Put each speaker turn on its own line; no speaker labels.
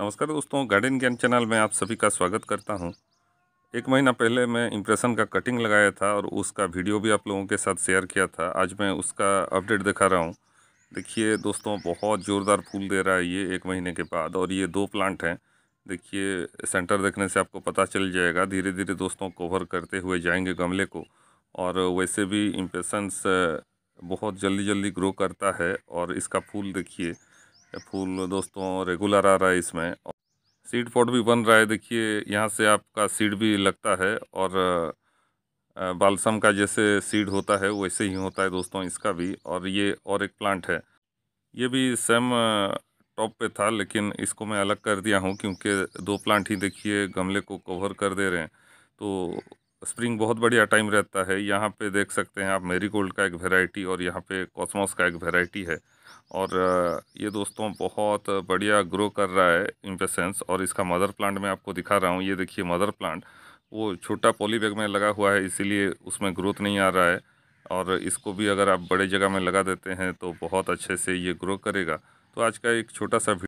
नमस्कार दोस्तों garden game channel में आप सभी का स्वागत करता हूं एक महीना पहले मैं इम्प्रेशन का कटिंग लगाया था और उसका वीडियो भी आप लोगों के साथ शेयर किया था आज मैं उसका अपडेट दिखा रहा हूं देखिए दोस्तों बहुत ज़ोरदार फूल दे रहा है ये एक महीने के बाद और ये दो प्लांट हैं देखिए सेंटर देखने से आपको पता चल जाएगा धीरे धीरे दोस्तों कवर करते हुए जाएंगे गमले को और वैसे भी इम्प्रेशंस बहुत जल्दी जल्दी ग्रो करता है और इसका फूल देखिए फूल दोस्तों रेगुलर आ रहा है इसमें सीड पॉट भी बन रहा है देखिए यहाँ से आपका सीड भी लगता है और बालसम का जैसे सीड होता है वैसे ही होता है दोस्तों इसका भी और ये और एक प्लांट है ये भी सेम टॉप पे था लेकिन इसको मैं अलग कर दिया हूँ क्योंकि दो प्लांट ही देखिए गमले को कवर कर दे रहे हैं तो स्प्रिंग बहुत बढ़िया टाइम रहता है यहाँ पे देख सकते हैं आप मेरी गोल्ड का एक वेराइटी और यहाँ पे कॉस्मोस का एक वेराइटी है और ये दोस्तों बहुत बढ़िया ग्रो कर रहा है इम्पेसेंस और इसका मदर प्लांट मैं आपको दिखा रहा हूँ ये देखिए मदर प्लांट वो छोटा पॉली बैग में लगा हुआ है इसीलिए उसमें ग्रोथ नहीं आ रहा है और इसको भी अगर आप बड़े जगह में लगा देते हैं तो बहुत अच्छे से ये ग्रो करेगा तो आज का एक छोटा सा